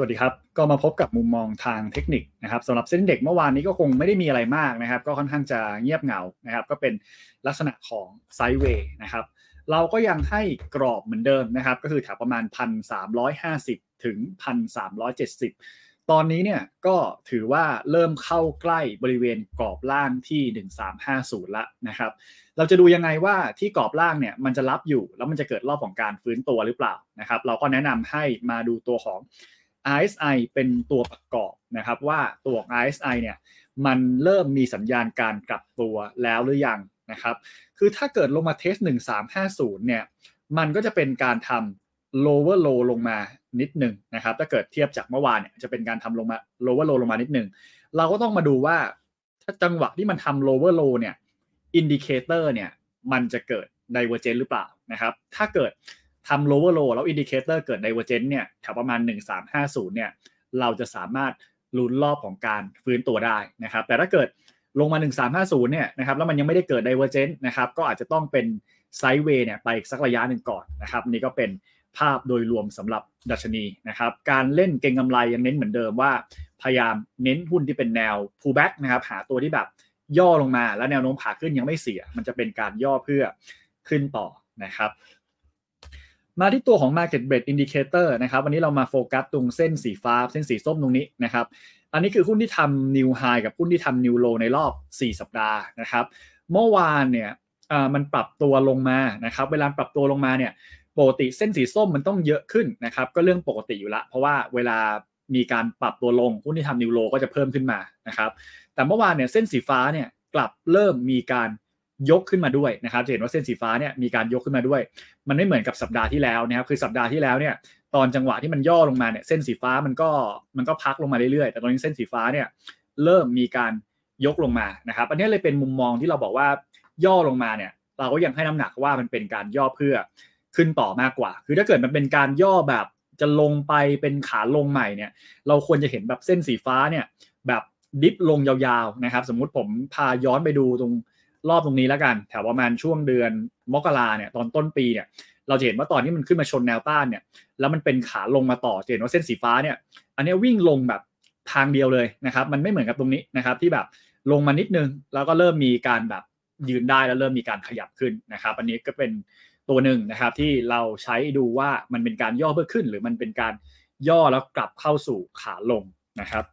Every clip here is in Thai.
สวัสดีครับ ก็มาพบกับมุมมองทางเทคนิคนะครับสำหรับเส้นเด็กเมื่อวานนี้ก็คงไม่ได้มีอะไรมากนะครับ ก็ค่อนข้างจะเงียบเหงานะครับก็เป็นลักษณะของไซด์เวย์นะครับเราก็ยังให้กรอบเหมือนเดิมนะครับก็คือแถวประมาณ 1,350 ถึง 1,370 ตอนนี้เนี่ยก็ถือว่าเริ่มเข้าใกล้บริเวณกรอบล่างที่ 1350ละนะครับเราจะดูยังไงว่าที่กรอบล่างเนี่ยมันจะรับอยู่ แล้วมันจะเกิดรอบของการฟื้นตัวหรือเปล่านะครับ เราก็แนะนำให้มาดูตัวของ RSI เป็นตัวประกอบนะครับว่าตัว RSI เนี่ยมันเริ่มมีสัญญาณการกลับตัวแล้วหรือยังนะครับ คือถ้าเกิดลงมาเทส1350เนี่ยมันก็จะเป็นการทำ lower low ลงมานิดหนึ่งนะครับ ถ้าเกิดเทียบจากเมื่อวานเนี่ยจะเป็นการทำลงมา lower low ลงมานิดหนึ่งเราก็ต้องมาดูว่าถ้าจังหวะที่มันทำ lower low เนี่ย indicator เนี่ยมันจะเกิด divergence หรือเปล่านะครับ ถ้าเกิดทำ lower low แล้ว indicator เกิด divergence เนี่ยแถวประมาณ 1350 เนี่ยเราจะสามารถลุ้นรอบของการฟื้นตัวได้นะครับ แต่ถ้าเกิดลงมา 1350 เนี่ยนะครับแล้วมันยังไม่ได้เกิด divergence นะครับก็อาจจะต้องเป็นไซด์เวย์เนี่ยไปอีกสักระยะหนึ่งก่อนนะครับ นี่ก็เป็นภาพโดยรวมสำหรับดัชนีนะครับการเล่นเก็งกาไรยังเน้นเหมือนเดิมว่าพยายามเน้นหุ้นที่เป็นแนว pullback นะครับหาตัวที่แบบย่อลงมา แล้วแนวโน้มขาขึ้นยังไม่เสีย มันจะเป็นการย่อเพื่อขึ้นต่อนะครับมาที่ตัวของ market b r e a d indicator นะครับวันนี้เรามาโฟกัสตรงเส้นสีฟ้าเส้นสีส้มตรงนี้นะครับอันนี้คือหุ้นที่ทำ new high กับหุ้นที่ทำ new low ในรอบ 4 สัปดาห์นะครับเมื่อวานเนี่ยมันปรับตัวลงมานะครับเวลาปรับตัวลงมาเนี่ยปกติเส้นสีส้มมันต้องเยอะขึ้นนะครับก็เรื่องปกติอยู่ละเพราะว่าเวลามีการปรับตัวลงหุ้นที่ทำ new low ก็จะเพิ่มขึ้นมานะครับแต่เมื่อวานเนี่ยเส้นสีฟ้าเนี่ยกลับเริ่มมีการยกขึ้นมาด้วยนะครับจะเห็นว่าเส้นสีฟ้าเนี่ยมีการยกขึ้นมาด้วย มันไม่เหมือนกับสัปดาห์ที่แล้วนะครับ คือสัปดาห์ที่แล้วเนี่ยตอนจังหวะที่มันย่อลงมาเนี่ยเส้นสีฟ้ามันก็มันก็พักลงมาเรื่อยๆ แต่ตอนนี้เส้นสีฟ้าเนี่ยเริ่มมีการยกลงมานะครับอันนี้เลยเป็นมุมมองที่เราบอกว่าย่อลงมาเนี่ยเราก็ยังให้น้ำหนักว่ามันเป็นการย่อเพื่อขึ้นต่อมากกว่า คือถ้าเกิดมันเป็นการย่อแบบจะลงไปเป็นขาลงใหม่เนี่ย เราควรจะเห็นแบบเส้นสีฟ้าเนี่ยแบบดิฟลงยาวๆนะครับ สมมุติผมพาย้อนไปดูตรงรอบตรงนี้แล้วกันแถวประมาณช่วงเดือนมกราเนี่ยตอนต้นปีเนี่ย เราจะเห็นว่าตอนนี้มันขึ้นมาชนแนวต้านเนี่ยแล้วมันเป็นขาลงมาต่อจะเห็นว่าเส้นสีฟ้าเนี่ย อันนี้วิ่งลงแบบทางเดียวเลยนะครับ มันไม่เหมือนกับตรงนี้นะครับ ที่แบบลงมานิดนึงแล้วก็เริ่มมีการแบบยืนได้แล้วเริ่มมีการขยับขึ้นนะครับ อันนี้ก็เป็นตัวหนึ่งนะครับที่เราใช้ดูว่ามันเป็นการย่อเพื่อขึ้น หรือมันเป็นการย่อแล้วกลับเข้าสู่ขาลงนะครับ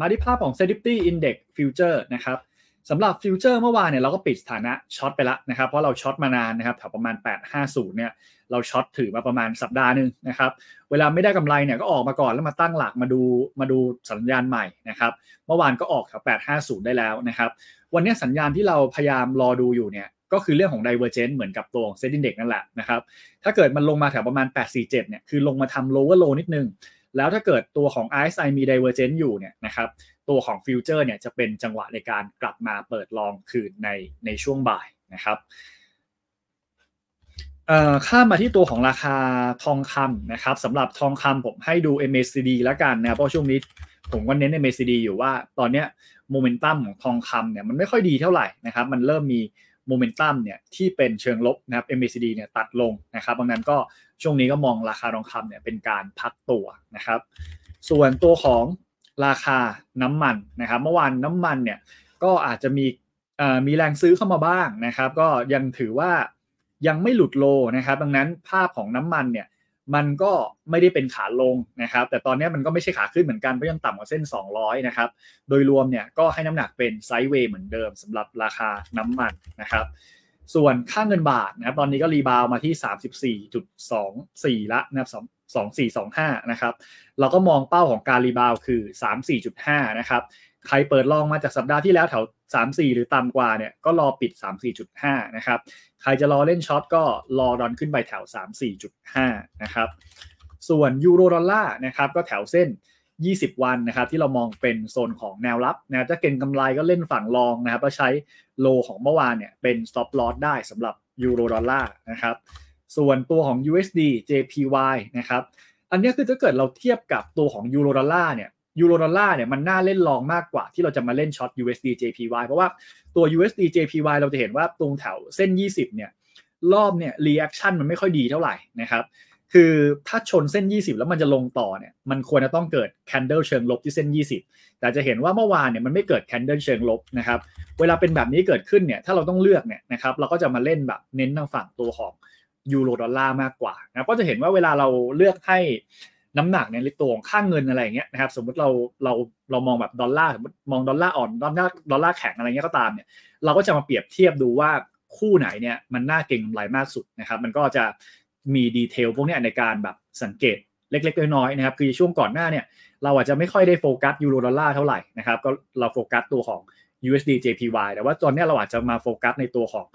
มาที่ภาพของ s e t i น i t y Index Future นะครับสำหรับฟิวเจอร์เมื่อวานเนี่ยเราก็ปิดสถานะช็อตไปแล้วนะครับเพราะเราช็อตมานานนะครับแถวประมาณ 850 เนี่ยเราช็อตถือมาประมาณสัปดาห์หนึ่งนะครับเวลาไม่ได้กำไรเนี่ยก็ออกมาก่อนแล้วมาตั้งหลักมาดูมาดูสัญญาณใหม่นะครับเมื่อวานก็ออกแถว 850 ได้แล้วนะครับวันนี้สัญญาณที่เราพยายามรอดูอยู่เนี่ยก็คือเรื่องของ divergence เหมือนกับตัวเซงินเด n d นั่นแหละนะครับถ้าเกิดมันลงมาแถวประมาณ 847 เนี่ยคือลงมาทำ lower low นิดนึง แล้วถ้าเกิดตัวของ RSI มี divergence อยู่เนี่ยนะครับตัวของฟิวเจอร์เนี่ยจะเป็นจังหวะในการกลับมาเปิดลองคืนในในช่วงบ่ายนะครับข้ามมาที่ตัวของราคาทองคำนะครับสำหรับทองคำผมให้ดู MACD แล้วกันนะเพราะช่วงนี้ผมก็เน้น MACD อยู่ว่าตอนนี้โมเมนตัมของทองคำเนี่ยมันไม่ค่อยดีเท่าไหร่นะครับ มันเริ่มมีโมเมนตัมเนี่ยที่เป็นเชิงลบนะครับ MACD เนี่ยตัดลงนะครับดังนั้นก็ช่วงนี้ก็มองราคาทองคำเนี่ยเป็นการพักตัวนะครับ ส่วนตัวของราคาน้ำมันนะครับ เมื่อวานน้ำมันเนี่ยก็อาจจะมีมีแรงซื้อเข้ามาบ้างนะครับ ก็ยังถือว่ายังไม่หลุดโลนะครับ ดังนั้นภาพของน้ำมันเนี่ยมันก็ไม่ได้เป็นขาลงนะครับ แต่ตอนนี้มันก็ไม่ใช่ขาขึ้นเหมือนกัน เพราะยังต่ำกว่าเส้น 200นะครับโดยรวมเนี่ยก็ให้น้ำหนักเป็นไซด์เวย์เหมือนเดิมสำหรับราคาน้ำมันนะครับ ส่วนค่าเงินบาทนะครับตอนนี้ก็รีบาวมาที่ 34.24ละนะครับ2425 นะครับ เราก็มองเป้าของการรีบาวคือ 34.5 นะครับ ใครเปิดลองมาจากสัปดาห์ที่แล้วแถว 34 หรือต่ำกว่าเนี่ยก็รอปิด 34.5 นะครับ ใครจะรอเล่นช็อตก็รอดอนขึ้นไปแถว 34.5 นะครับ ส่วนยูโรดอลลาร์นะครับก็แถวเส้น 20 วันนะครับ ที่เรามองเป็นโซนของแนวรับนะถ้าเก็งกำไรก็เล่นฝั่งลองนะครับ ก็ใช้โลของเมื่อวานเนี่ยเป็น stop loss ได้สำหรับยูโรดอลลาร์นะครับส่วนตัวของ USD JPY นะครับ อันนี้คือถ้าเกิดเราเทียบกับตัวของยูโรดอลลาร์เนี่ย ยูโรดอลลาร์เนี่ยมันน่าเล่นลองมากกว่าที่เราจะมาเล่นช็อต USD JPY เพราะว่าตัว USD JPY เราจะเห็นว่าตรงแถวเส้น 20เนี่ย รอบเนี่ยรีแอคชั่นมันไม่ค่อยดีเท่าไหร่นะครับ คือถ้าชนเส้น 20 แล้วมันจะลงต่อเนี่ย มันควรจะต้องเกิดแคนเดิลเชิงลบที่เส้น 20 แต่จะเห็นว่าเมื่อวานเนี่ยมันไม่เกิดแคนเดิลเชิงลบนะครับ เวลาเป็นแบบนี้เกิดขึ้นเนี่ย ถ้าเราต้องเลือกเนี่ยนะครับ เราก็จะมาเล่นแบบเน้นทางฝั่งตัวของยูโรดอลลาร์มากกว่านะก็จะเห็นว่าเวลาเราเลือกให้น้ำหนักในตัวของค่างเงินอะไรอย่างเงี้ยนะครับสมมติเราเราเรามองแบบดอลลาร์สมมติมองดอลลาร์อ่อนดอลลาร์ดอลลาร์แข็งอะไรเงี้ยก็ตามเนี่ยเราก็จะมาเปรียบเทียบดูว่าคู่ไหนเนี่ยมันน่าเก่งกำไรมากสุดนะครับมันก็จะมีดีเทลพวกนี้ในการแบบสังเกตเล็กๆน้อยๆนะครับคือช่วงก่อนหน้าเนี่ยเราอาจจะไม่ค่อยได้โฟกัสยูโรดอลลาร์เท่าไหร่นะครับก็เราโฟกัสตัวของ USD JPY แต่ว่าตอนนี้เราอาจจะมาโฟกัสในตัวของ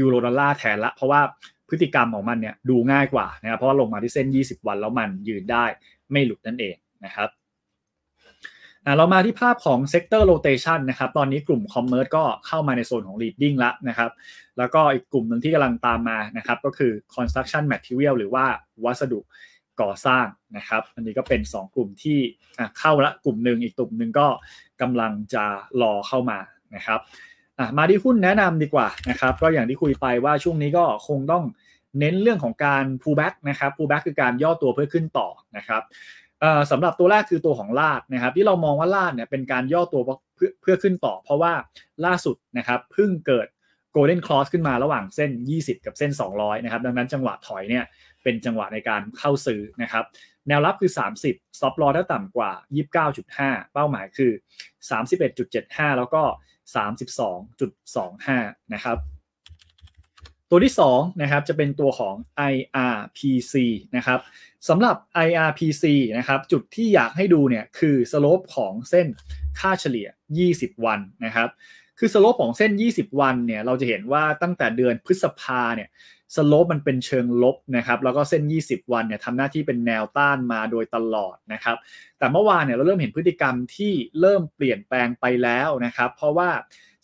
ยูโรดอลลาร์แทนละเพราะว่าพฤติกรรมของมันเนี่ยดูง่ายกว่านะครับเพราะว่าลงมาที่เส้น 20 วันแล้วมันยืนได้ไม่หลุดนั่นเองนะครับเรามาที่ภาพของเซกเตอร์โลเทชันนะครับตอนนี้กลุ่มคอมเมอร์สก็เข้ามาในโซนของ leading แล้วนะครับ แล้วก็อีกกลุ่มหนึ่งที่กำลังตามมานะครับ ก็คือ construction material หรือว่าวัสดุก่อสร้างนะครับ อันนี้ก็เป็น 2 กลุ่มที่เข้าละกลุ่มหนึ่งอีกกลุ่มหนึ่งก็กำลังจะรอเข้ามานะครับอ่ะมาที่หุ้นแนะนำดีกว่านะครับก็อย่างที่คุยไปว่าช่วงนี้ก็คงต้องเน้นเรื่องของการ pull back นะครับ pull back คือการย่อตัวเพื่อขึ้นต่อนะครับสำหรับตัวแรกคือตัวของลาดนะครับ ที่เรามองว่าลาดเนี่ยเป็นการย่อตัวเพื่อเพื่อขึ้นต่อ เพราะว่าล่าสุดนะครับเพิ่งเกิด golden cross ขึ้นมาระหว่างเส้น 20 กับเส้น 200 นะครับ ดังนั้นจังหวะถอยเนี่ยเป็นจังหวะในการเข้าซื้อนะครับแนวรับคือ 30 stop loss ถ้าต่ำกว่า 29.5 เป้าหมายคือ 31.75 แล้วก็ 32.25 นะครับ ตัวที่2นะครับจะเป็นตัวของ IRPC นะครับสำหรับ IRPC นะครับ จุดที่อยากให้ดูเนี่ย คือสโลปของเส้นค่าเฉลี่ย 20 วันนะครับ คือสโลปของเส้น 20 วันเนี่ย เราจะเห็นว่าตั้งแต่เดือนพฤษภาเนี่ยสโลปมันเป็นเชิงลบนะครับแล้วก็เส้น 20 วันเนี่ยทำหน้าที่เป็นแนวต้านมาโดยตลอดนะครับแต่เมื่อวานเนี่ยเราเริ่มเห็นพฤติกรรมที่เริ่มเปลี่ยนแปลงไปแล้วนะครับเพราะว่า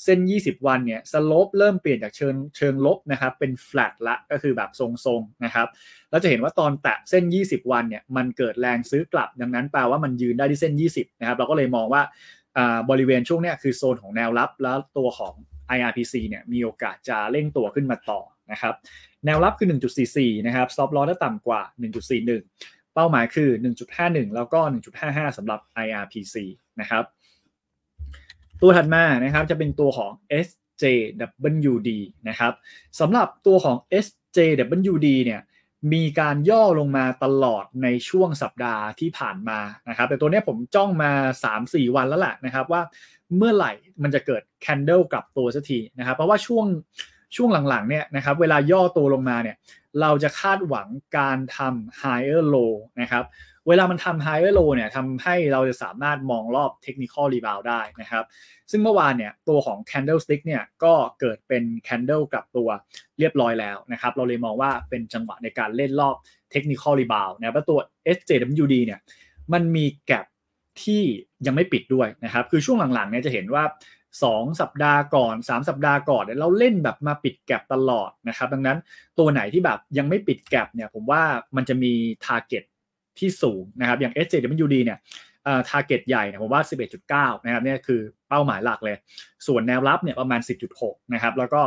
เส้น 20 วันเนี่ยสโลป เริ่มเปลี่ยนจากเชิงเชิงลบนะครับเป็นแฟลตละก็คือแบบทรงๆนะครับแล้วจะเห็นว่าตอนแตะเส้น 20 วันเนี่ยมันเกิดแรงซื้อกลับ ดังนั้นแปลว่ามันยืนได้ที่เส้น 20นะครับเราก็เลยมองว่าบริเวณช่วงนี้คือโซนของแนวรับแล้วตัวของ IRPC เนี่ยมีโอกาสจะเร่งตัวขึ้นมาต่อนะครับแนวรับคือ 1.44 นะครับ stop loss ถ้าต่ำกว่า 1.41 เป้าหมายคือ 1.51 แล้วก็ 1.55 สำหรับ IRPC นะครับ ตัวถัดมานะครับจะเป็นตัวของ SJWD นะครับ สำหรับตัวของ SJWD เนี่ย มีการย่อลงมาตลอดในช่วงสัปดาห์ที่ผ่านมานะครับ แต่ตัวนี้ผมจ้องมา 3-4 วันแล้วแหละนะครับ ว่าเมื่อไหร่ มันจะเกิดแคนเดลกลับตัวสักทีนะครับ เพราะว่าช่วงช่วงหลังๆ เนี่ยนะครับ เวลาย่อตัวลงมาเนี่ยเราจะคาดหวังการทำ higher low นะครับ เวลามันทำ higher low เนี่ยทำให้เราจะสามารถมองรอบ technical rebound ได้นะครับ ซึ่งเมื่อวานเนี่ยตัวของ candlestick เนี่ยก็เกิดเป็น candle กลับตัวเรียบร้อยแล้วนะครับ เราเลยมองว่าเป็นจังหวะในการเล่นรอบ technical rebound นะประตัว SJWD เนี่ยมันมีแกลบที่ยังไม่ปิดด้วยนะครับ คือช่วงหลังๆ เนี่ยจะเห็นว่าสองสัปดาห์ก่อนสามสัปดาห์ก่อน เราเล่นแบบมาปิดแกลบตลอดนะครับดังนั้นตัวไหนที่แบบยังไม่ปิดแกลบเนี่ยผมว่ามันจะมีทาร์เก็ตที่สูงนะครับอย่าง SJWD เนี่ยทาร์เก็ตใหญ่เนี่ยผมว่า 11.9นะครับเนี่ยคือเป้าหมายหลักเลย ส่วนแนวรับเนี่ยประมาณ 10.6นะครับแล้วก็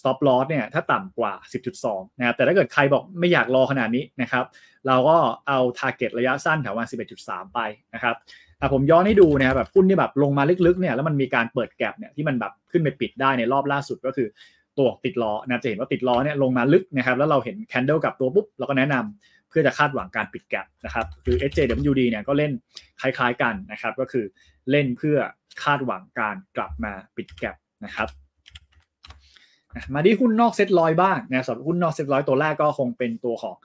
stop loss เนี่ยถ้าต่ำกว่า 10.2นะครับแต่ถ้าเกิดใครบอกไม่อยากรอขนาดนี้นะครับเราก็เอาทร์เก็ตระยะสั้นแถววัน11.3 ไปนะครับอ่ะผมย้อนให้ดูเนี่ยแบบหุ้นที่แบบลงมาลึกๆเนี่ยแล้วมันมีการเปิดแกลบเนี่ยที่มันแบบขึ้นไปปิดได้ในรอบล่าสุดก็คือตัวติดล้อนะจะเห็นว่าติดล้อเนี่ยลงมาลึกนะครับแล้วเราเห็นแคนเดลกับตัวปุ๊บเราก็แนะนำเพื่อจะคาดหวังการปิดแกลบนะครับคือ SJWD เนี่ยก็เล่นคล้ายๆกันนะครับ ก็คือเล่นเพื่อคาดหวังการกลับมาปิดแกลบนะครับมาที่หุ้นนอกเซ็ตร้อยบ้างนะสำหรับหุ้นนอกเซ็ตร้อยตัวแรกก็คงเป็นตัวของ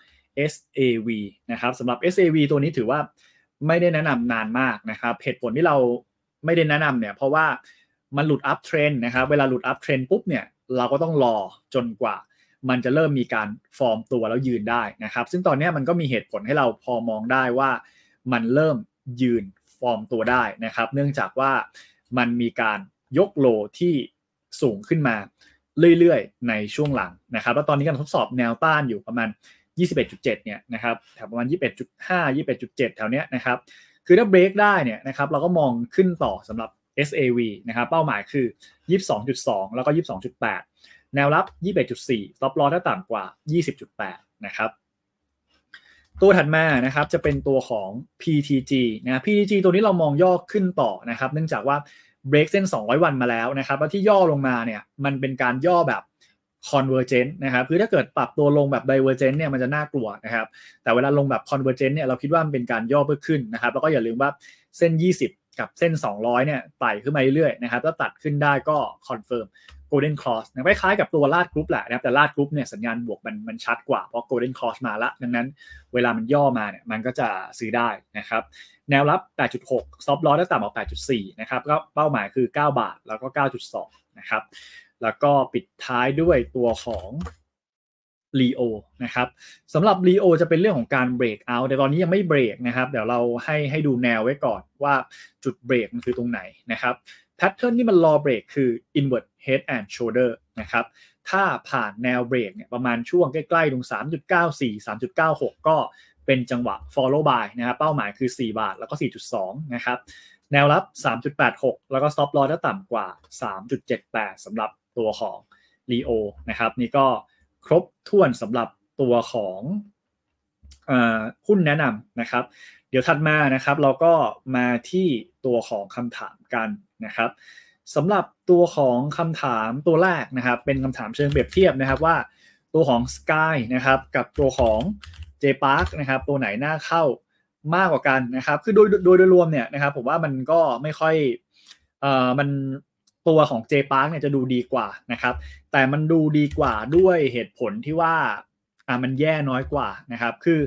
SAV นะครับสำหรับ SAV ตัวนี้ถือว่าไม่ได้แนะนำนานมากนะครับเหตุผลที่เราไม่ได้แนะนำเนี่ยเพราะว่ามันหลุดอัพเทรนนะครับเวลาหลุดอัพเทรนปุ๊บเนี่ยเราก็ต้องรอจนกว่า มันจะเริ่มมีการฟอร์มตัวแล้วยืนได้นะครับ ซึ่งตอนนี้มันก็มีเหตุผลให้เราพอมองได้ว่ามันเริ่มยืนฟอร์มตัวได้นะครับ เนื่องจากว่ามันมีการยกโลที่สูงขึ้นมาเรื่อยๆ ในช่วงหลังนะครับแล้วตอนนี้กำลังทดสอบแนวต้านอยู่ประมาณ21.7เนี่ยนะครับแถวประมาณ 21.5 21.7แถวเนี้ยนะครับ คือถ้าเบรกได้เนี่ยนะครับเราก็มองขึ้นต่อสำหรับ SAV นะครับเป้าหมายคือ 22.2 แล้วก็ 22.8 แนวรับ 21.4 stop loss ถ้าต่ำกว่า 20.8 นะครับ ตัวถัดมานะครับจะเป็นตัวของ PTG นะ PTG ตัวนี้เรามองย่อขึ้นต่อนะครับ เนื่องจากว่าเบรกเส้น 200 วันมาแล้วนะครับแล้วที่ย่อลงมาเนี่ยมันเป็นการย่อแบบ convergent นะครับคือถ้าเกิดปรับตัวลงแบบ divergent เนี่ยมันจะน่ากลัวนะครับแต่เวลาลงแบบ convergent เนี่ยเราคิดว่ามันเป็นการย่อเพื่อขึ้นนะครับแล้วก็อย่าลืมว่าเส้น 20 กับเส้น 200เนี่ยไต่ขึ้นมาเรื่อยๆนะครับถ้าตัดขึ้นได้ก็คอนเฟิร์ม golden cross นะคล้ายๆกับตัวลาดกรุ๊ปแหละนะครับแต่ลาดกรุ๊ปเนี่ยสัญญาณบวกมันมันชัดกว่าเพราะ golden cross มาละดังนั้นเวลามันย่อมาเนี่ยมันก็จะซื้อได้นะครับแนวรับ8.6ซอฟต์ลอสได้ต่ำกว่า8.4นะครับก็เป้าหมายคือ 9 บาทแล้วก็ 9.2นะครับแล้วก็ปิดท้ายด้วยตัวของ l ีโอนะครับสำหรับ l ีโอจะเป็นเรื่องของการเบรกเอาแต่ตอนนี้ยังไม่เบรกนะครับ เดี๋ยวเราให้ให้ดูแนวไว้ก่อนว่าจุดเบรกมันคือตรงไหน นะครับแพทเทิร์นที่มันรอเบรกคือ i n v e r t head and shoulder นะครับ ถ้าผ่านแนวเบรกเนี่ยประมาณช่วงใกล้ๆตรง 3.94 3.96 ก็เป็นจังหวะ follow by นะครับ เป้าหมายคือ 4 บาท แล้วก็ 4.2 นะครับแนวรับ 3.86 แล้วก็ stop loss ถ้าต่ำกว่า 3.78สำหรับตัวของ Leo นะครับ นี่ก็ครบถ้วนสำหรับตัวของหุ้นแนะนำนะครับ เดี๋ยวถัดมานะครับเราก็มาที่ตัวของคำถามกันนะครับสำหรับตัวของคำถามตัวแรกนะครับ เป็นคำถามเชิงเปรียบเทียบนะครับว่าตัวของ Sky นะครับกับตัวของ J-Park นะครับ ตัวไหนน่าเข้ามากกว่ากันนะครับ คือโดยโดยโดยรวมเนี่ยนะครับผมว่ามันก็ไม่ค่อยเอ่อมันตัวของ J Park เนี่ยจะดูดีกว่านะครับแต่มันดูดีกว่าด้วยเหตุผลที่ว่าอ่ามันแย่น้อยกว่านะครับ คือ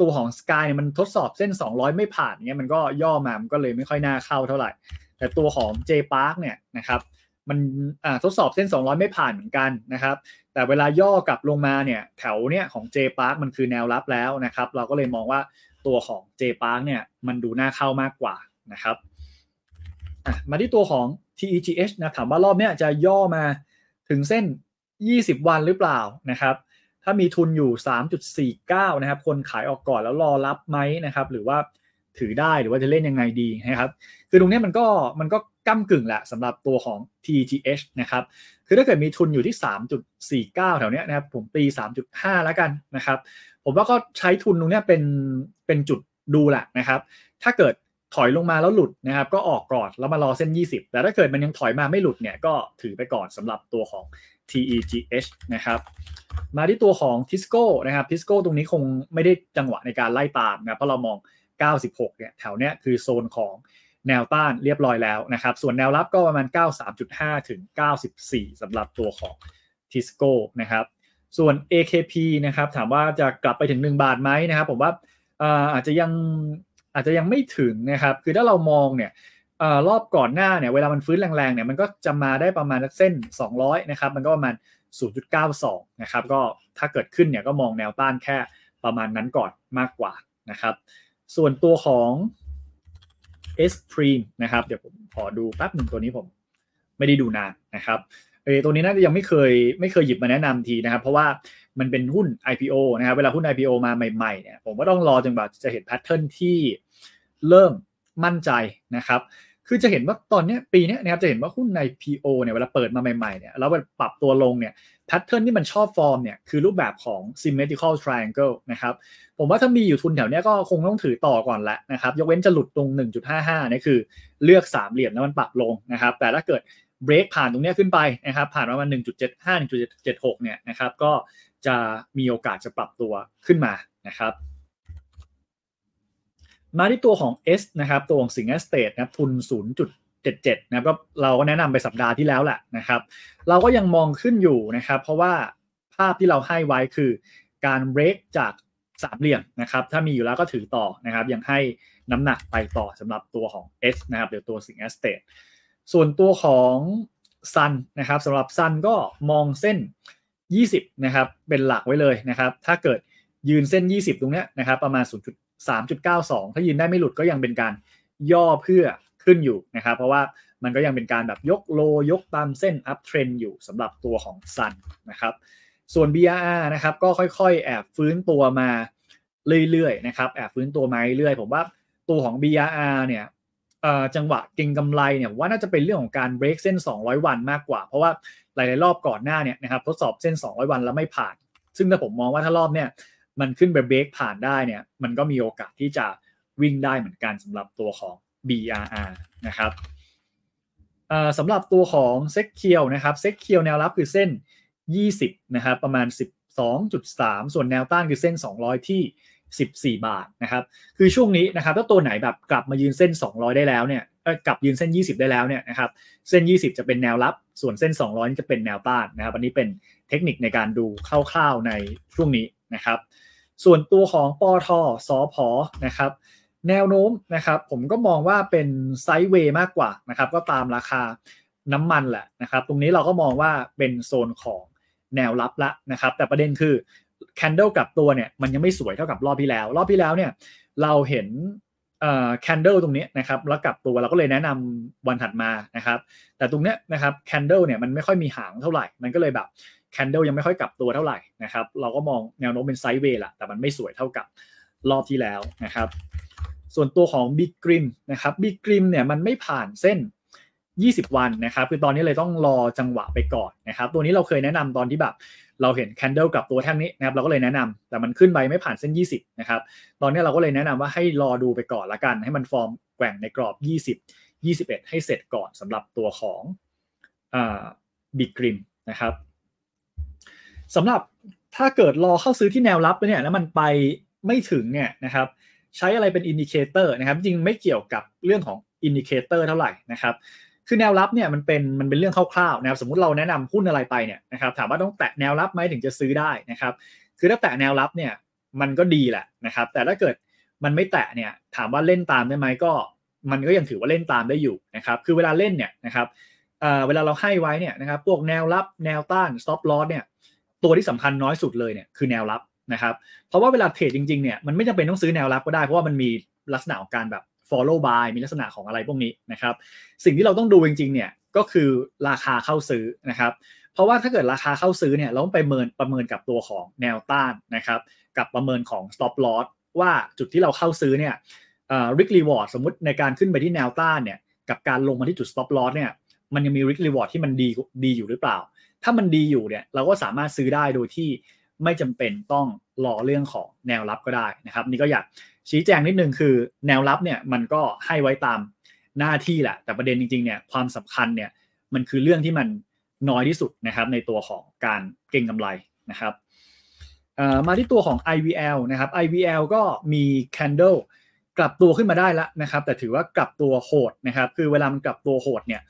ตัวของ Sky เนี่ยมันทดสอบเส้น 200 ไม่ผ่านเงี้ยมันก็ย่อมามันก็เลยไม่ค่อยน่าเข้าเท่าไหร่ แต่ตัวของ J Park เนี่ยนะครับมันอ่าทดสอบเส้น 200 ไม่ผ่านเหมือนกันนะครับ แต่เวลาย่อกลับลงมาเนี่ยแถวเนี่ยของ J Park มันคือแนวรับแล้วนะครับเราก็เลยมองว่าตัวของ J Park เนี่ยมันดูน่าเข้ามากกว่านะครับมาที่ตัวของ TEGH นะถามว่ารอบเนี้ยจะย่อมาถึงเส้น 20 วันหรือเปล่านะครับ ถ้ามีทุนอยู่ 3.49 นะครับคนขายออกก่อนแล้วรอรับไหมนะครับ หรือว่าถือได้หรือว่าจะเล่นยังไงดีนะครับ คือตรงนี้มันก็มันก็ก้ากึ่งแหละสำหรับตัวของ TGH นะครับคือถ้าเกิดมีทุนอยู่ที่ 3.49 แถวเนี้ยนะครับผมตี3.5 แล้วกันนะครับ ผมว่าก็ใช้ทุนตรงนี้เป็นเป็นจุดดูแหละนะครับ ถ้าเกิดถอยลงมาแล้วหลุดนะครับ ก็ออกก่อนแล้วมารอเส้น 20 แต่ถ้าเกิดมันยังถอยมาไม่หลุดเนี่ยก็ถือไปก่อนสำหรับตัวของ TEGH นะครับมาที่ตัวของ Tisco นะครับ Tisco ตรงนี้คงไม่ได้จังหวะในการไล่ตามนะเพราะเรามอง 96เนี่ยแถวเนี้ยคือโซนของแนวต้านเรียบร้อยแล้วนะครับส่วนแนวรับก็ประมาณ 93.5 ถึง 94สำหรับตัวของ Tisco นะครับส่วน AKP นะครับถามว่าจะกลับไปถึง 1 บาทไหมนะครับผมว่าอาจจะยังอาจจะยังไม่ถึงนะครับ คือถ้าเรามองเนี่ยรอบก่อนหน้าเนี่ย เวลามันฟื้นแรงๆเนี่ย มันก็จะมาได้ประมาณเส้น 200นะครับ มันก็ประมาณ 0.92 นะครับ ก็ถ้าเกิดขึ้นเนี่ย ก็มองแนวต้านแค่ประมาณนั้นก่อนมากกว่านะครับ ส่วนตัวของ S p r i m นะครับ เดี๋ยวผมขอดูแป๊บหนึ่งตัวนี้ผมไม่ได้ดูนานนะครับเออ ตัวนี้น่าจะยังไม่เคยไม่เคยหยิบมาแนะนำทีนะครับ เพราะว่ามันเป็นหุ้น IPO นะครับเวลาหุ้น IPO มาใหม่ๆเนี่ยผมก็ต้องรอจนกว่าจะเห็นแพทเทิร์นที่เริ่มมั่นใจนะครับ คือจะเห็นว่าตอนนี้ปีนี้นะครับจะเห็นว่าหุ้น i PO เนี่ยเวลาเปิดมาใหม่ๆเนี่ยแล้วปรับตัวลงเนี่ย แพทเทิร์นที่มันชอบฟอร์มเนี่ยคือรูปแบบของ symmetrical triangle นะครับผมว่าถ้ามีอยู่ทุนแถวนี้ก็คงต้องถือต่อก่อนแหละนะครับ ยกเว้นจะหลุดตรง 1.55นี่คือเลือกสามเหลี่ยมแล้วมันปรับลงนะครับ แต่ถ้าเกิดเบรกผ่านตรงนี้ขึ้นไปนะครับ ผ่านประมาณ 1.75 1.76 เนี่ยนะครับก็จะมีโอกาสจะปรับตัวขึ้นมานะครับ มาที่ตัวของ S นะครับตัวของสิงห์เอสเตทนะทุน 0.77 นะครับก็เราก็แนะนำไปสัปดาห์ที่แล้วแหละนะครับ เราก็ยังมองขึ้นอยู่นะครับ เพราะว่าภาพที่เราให้ไว้คือการเบรกจากสามเหลี่ยมนะครับ ถ้ามีอยู่แล้วก็ถือต่อนะครับ ยังให้น้ำหนักไปต่อสำหรับตัวของ S นะครับเดี๋ยวตัวสิงห์เอสเตทส่วนตัวของซันนะครับสำหรับซันก็มองเส้น 20 นะครับ เป็นหลักไว้เลยนะครับถ้าเกิดยืนเส้น 20 ตรงนี้นะครับประมาณ 0.3.92 ถ้ายืนได้ไม่หลุดก็ยังเป็นการย่อเพื่อขึ้นอยู่นะครับ เพราะว่ามันก็ยังเป็นการแบบยกโลยกตามเส้นอัพเทรนอยู่สำหรับตัวของซันนะครับ ส่วน BRR นะครับก็ค่อยๆ แอบฟื้นตัวมาเรื่อยๆ นะครับแอบฟื้นตัวมาเรื่อยๆผมว่าตัวของ BRR เนี่ยจังหวะเก็งกำไรเนี่ยว่าน่าจะเป็นเรื่องของการ break เส้น 200 วันมากกว่า เพราะว่าหลายๆ รอบก่อนหน้าเนี่ยนะครับทดสอบเส้น 200 วันแล้วไม่ผ่าน ซึ่งถ้าผมมองว่าถ้ารอบเนี่ยมันขึ้นไปเบรกผ่านได้เนี่ยมันก็มีโอกาสที่จะวิ่งได้เหมือนกันสำหรับตัวของ BRR นะครับสำหรับตัวของเซ็กเคียวนะครับเซ็กเคียวแนวรับคือเส้น 20 นะครับประมาณ 12.3 ส่วนแนวต้านคือเส้น 200 ที่14 บาท นะครับ คือช่วงนี้นะครับ ถ้าตัวไหนแบบกลับมายืนเส้น 200 ได้แล้วเนี่ยกลับยืนเส้น 20 ได้แล้วเนี่ยนะครับ เส้น 20 จะเป็นแนวรับ ส่วนเส้น 200 จะเป็นแนวต้านนะครับอันนี้เป็นเทคนิคในการดูคร่าวๆในช่วงนี้นะครับ ส่วนตัวของปอทสอพอนะครับ แนวโน้มนะครับ ผมก็มองว่าเป็นไซด์เวย์มากกว่านะครับ ก็ตามราคาน้ำมันแหละนะครับ ตรงนี้เราก็มองว่าเป็นโซนของแนวรับละนะครับ แต่ประเด็นคือแคนเดลกลับตัวเนี่ยมันยังไม่สวยเท่ากับรอบที่แล้ว รอบที่แล้วเนี่ย เราเห็นแคนเดลตรงนี้นะครับแล้วกลับตัวเราก็เลยแนะนำวันถัดมานะครับ แต่ตรงเนี้ยนะครับแคนเดลเนี่ยมันไม่ค่อยมีหางเท่าไหร่ มันก็เลยแบบแคนเดลยังไม่ค่อยกลับตัวเท่าไหร่นะครับเราก็มองแนวโน้มเป็นไซด์เวย์แหละแต่มันไม่สวยเท่ากับรอบที่แล้วนะครับ ส่วนตัวของบิ๊กกริมนะครับบิ๊กกริมเนี่ยมันไม่ผ่านเส้น20วันนะครับคือตอนนี้เลยต้องรอจังหวะไปก่อนนะครับ ตัวนี้เราเคยแนะนำตอนที่แบบเราเห็นแคนเดลกับตัวแท่งนี้นะครับเราก็เลยแนะนำ แต่มันขึ้นไปไม่ผ่านเส้น 20นะครับตอนนี้เราก็เลยแนะนำว่าให้รอดูไปก่อนละกัน ให้มันฟอร์มแกว่งในกรอบ 20 21 ให้เสร็จก่อนสำหรับตัวของบิ๊กกริมนะครับสำหรับถ้าเกิดรอเข้าซื้อที่แนวรับเนี่ยแล้วมันไปไม่ถึงเนี่ยนะครับ ใช้อะไรเป็นอินดิเคเตอร์นะครับ จริงไม่เกี่ยวกับเรื่องของอินดิเคเตอร์เท่าไหร่นะครับคือแนวรับเนี่ยมันเป็น มันเป็นเรื่องคร่าวๆนะครับสมมติเราแนะนำหุ้นอะไรไปเนี่ยนะครับถามว่าต้องแตะแนวรับไหมถึงจะซื้อได้นะครับ คือถ้าแตะแนวรับเนี่ยมันก็ดีแหละนะครับ แต่ถ้าเกิดมันไม่แตะเนี่ยถามว่าเล่นตามได้ไหมก็ มันก็ยังถือว่าเล่นตามได้อยู่นะครับคือเวลาเล่นเนี่ยนะครับเวลาเราให้ไว้เนี่ยนะครับพวกแนวรับแนวต้าน stop loss เนี่ยตัวที่สำคัญน้อยสุดเลยเนี่ยคือแนวรับนะครับ เพราะว่าเวลาเทรดจริงๆเนี่ยมันไม่จำเป็นต้องซื้อแนวรับก็ได้เพราะว่ามันมีลักษณะของการแบบ follow by มีลักษณะของอะไรพวกนี้นะครับ สิ่งที่เราต้องดูจริงๆ เนี่ยก็คือราคาเข้าซื้อนะครับ เพราะว่าถ้าเกิดราคาเข้าซื้อเนี่ย เราต้องไปเมินประเมินกับตัวของแนวต้านนะครับ กับประเมินของ stop loss ว่าจุดที่เราเข้าซื้อเนี่ยริกรีวอร์ดสมมติในการขึ้นไปที่แนวต้านเนี่ย กับการลงมาที่จุด stop loss เนี่ย มันยังมีริกรีวอร์ดที่มันดีดีอยู่หรือเปล่า ถ้ามันดีอยู่เนี่ยเราก็สามารถซื้อได้โดยที่ไม่จำเป็นต้องรอเรื่องของแนวรับก็ได้นะครับนี่ก็อยากชี้แจงนิดนึง คือแนวรับเนี่ยมันก็ให้ไว้ตามหน้าที่แหละ แต่ประเด็นจริงๆเนี่ยความสำคัญเนี่ยมันคือเรื่องที่มันน้อยที่สุดนะครับในตัวของการเก็งกำไรนะครับมาที่ตัวของ IVL นะครับ IVL ก็มี candle กลับตัวขึ้นมาได้แล้วนะครับแต่ถือว่ากลับตัวโหดนะครับคือเวลามันกลับตัวโหดเนี่ย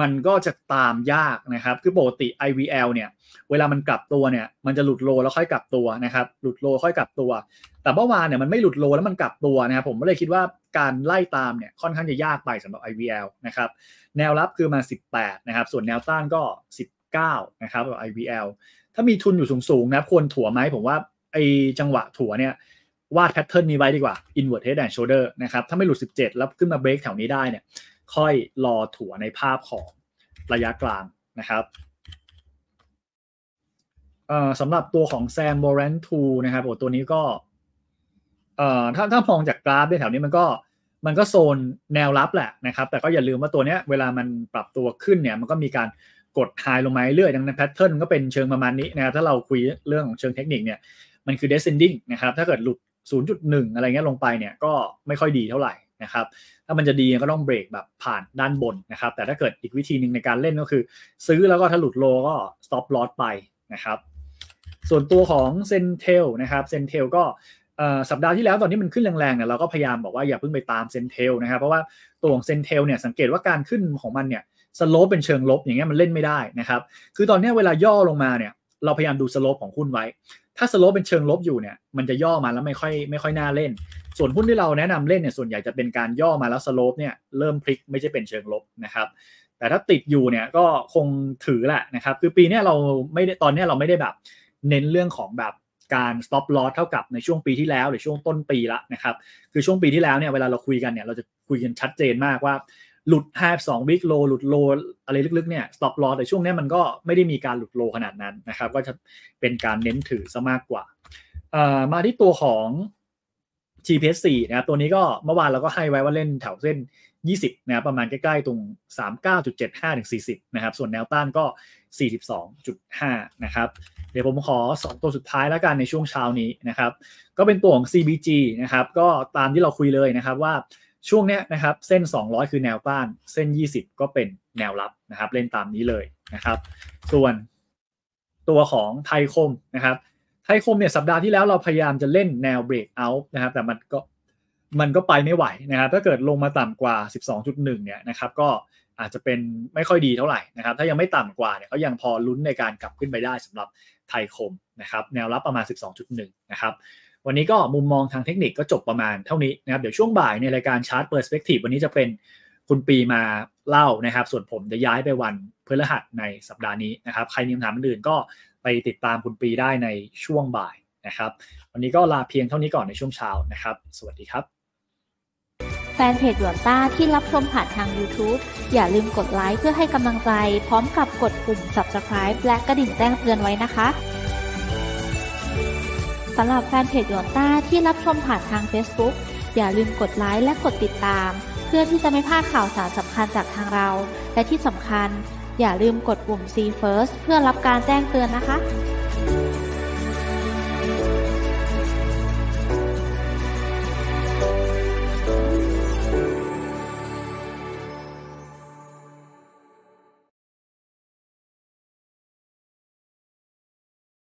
มันก็จะตามยากนะครับคือปกติ IVL เนี่ยเวลามันกลับตัวเนี่ยมันจะหลุดโลแล้วค่อยกลับตัวนะครับหลุดโลค่อยกลับตัว แต่เมื่อวานเนี่ยมันไม่หลุดโลแล้วมันกลับตัวนะครับผมก็เลยคิดว่าการไล่ตามเนี่ยค่อนข้างจะยากไปสำหรับ IVL นะครับแนวรับคือมา 18นะครับส่วนแนวต้านก็ 19นะครับกับ IVL ถ้ามีทุนอยู่สูงๆนะควรถั่วไหมผมว่าไอจังหวะถั่วเนี่ยวาดแพทเทิร์นนี้ไว้ดีกว่า inward head and shoulder นะครับถ้าไม่หลุด 17 แล้วขึ้นมาเบรกแถวนี้ได้เนี่ยค่อยรอถัวในภาพของระยะกลางนะครับสำหรับตัวของแซมโบรนทูนะครับ ตัวนี้ก็ ถ้าถ้ามองจากกราฟในแถวนี้มันก็มันก็โซนแนวรับแหละนะครับ แต่ก็อย่าลืมว่าตัวเนี้ยเวลามันปรับตัวขึ้นเนี่ยมันก็มีการกดไฮลงมาเรื่อยดังนั้นแพทเทิร์นก็เป็นเชิงประมาณนี้นะครับถ้าเราคุยเรื่องของเชิงเทคนิคเนี่ยมันคือ descending นะครับ ถ้าเกิดหลุด 0.1 อะไรเงี้ยลงไปเนี่ยก็ไม่ค่อยดีเท่าไหร่ะครับถ้ามันจะดีก็ต้องเบรกแบบผ่านด้านบนนะครับ แต่ถ้าเกิดอีกวิธีหนึ่งในการเล่นก็คือซื้อแล้วก็ถ้าหลุดโลก็ stop loss ไปนะครับ ส่วนตัวของเซนเทลนะครับเซนเทลก็สัปดาห์ที่แล้วตอนนี้มันขึ้นแรงๆเนี่ยเราก็พยายามบอกว่าอย่าเพิ่งไปตามเซนเทลนะครับเพราะว่าตัวของเซนเทลเนี่ยสังเกตว่าการขึ้นของมันเนี่ยสโลปเป็นเชิงลบอย่างเงี้ยมันเล่นไม่ได้นะครับ คือตอนนี้เวลาย่อลงมาเนี่ย เราพยายามดูสโลป ของหุ้นไว้ถ้าสโลปเป็นเชิงลบอยู่เนี่ยมันจะย่อมาแล้วไม่ค่อยไม่ค่อยน่าเล่นส่วนหุ้นที่เราแนะนำเล่นเนี่ยส่วนใหญ่จะเป็นการย่อมาแล้วสโลปเนี่ยเริ่มพลิกไม่ใช่เป็นเชิงลบนะครับแต่ถ้าติดอยู่เนี่ยก็คงถือแหละนะครับคือปีนี้เราไม่ได้ตอนนี้เราไม่ได้แบบเน้นเรื่องของแบบการ stop loss เท่ากับในช่วงปีที่แล้วหรือช่วงต้นปีละนะครับคือช่วงปีที่แล้วเนี่ยเวลาเราคุยกันเนี่ยเราจะคุยกันชัดเจนมากว่าหลุด52 week low หลุดโล อะไรลึกๆ เนี่ย stop loss แต่ช่วงนี้มันก็ไม่ได้มีการหลุดโลขนาดนั้นนะครับ ก็จะเป็นการเน้นถือซะมากกว่า มาที่ตัวของ GPS 4นะครับ ตัวนี้ก็เมื่อวานเราก็ให้ไว้ว่าเล่นแถวเส้น 20 นะครับ ประมาณใกล้ๆ ตรง 39.75ถึง40 นะครับ ส่วนแนวต้านก็ 42.5 นะครับ เดี๋ยวผมขอ 2 ตัวสุดท้ายแล้วกันในช่วงเช้านี้นะครับก็เป็นตัวของ CBG นะครับก็ตามที่เราคุยเลยนะครับว่าช่วงเนี้ยนะครับเส้น 200 คือแนวต้าน เส้น 20 ก็เป็นแนวรับนะครับ เล่นตามนี้เลยนะครับ ส่วนตัวของไทยคมนะครับไทยคมเนี่ยสัปดาห์ที่แล้วเราพยายามจะเล่นแนวเบรกเอาท์นะครับ แต่มันก็มันก็ไปไม่ไหวนะครับถ้าเกิดลงมาต่ำกว่า 12.1 เนี่ยนะครับก็อาจจะเป็นไม่ค่อยดีเท่าไหร่นะครับ ถ้ายังไม่ต่ำกว่าเนี่ยก็ยังพอลุ้นในการกลับขึ้นไปได้สำหรับไทยคมนะครับแนวรับประมาณ 12.1 นะครับวันนี้ก็มุมมองทางเทคนิคก็จบประมาณเท่านี้นะครับเดี๋ยวช่วงบ่ายในรายการชาร์ตเปอร์สเปกทีฟวันนี้จะเป็นคุณปีมาเล่านะครับ ส่วนผมจะย้ายไปวันพฤหัสในสัปดาห์นี้นะครับใครมีคำถามอื่นก็ไปติดตามคุณปีได้ในช่วงบ่ายนะครับ วันนี้ก็ลาเพียงเท่านี้ก่อนในช่วงเช้านะครับ สวัสดีครับ แฟนเพจหยวนต้าที่รับชมผ่านทาง YouTube อย่าลืมกดไลค์เพื่อให้กำลังใจ พร้อมกับกดปุ่ม Subscribe และกระดิ่งแจ้งเตือนไว้นะคะสำหรับแฟนเพจหยวนต้าที่รับชมผ่านทาง Facebook อย่าลืมกดไลค์และกดติดตาม เพื่อที่จะไม่พลาดข่าวสารสำคัญจากทางเรา และที่สำคัญ อย่าลืมกดปุ่ม See First เพื่อรับการแจ้งเตือนนะคะ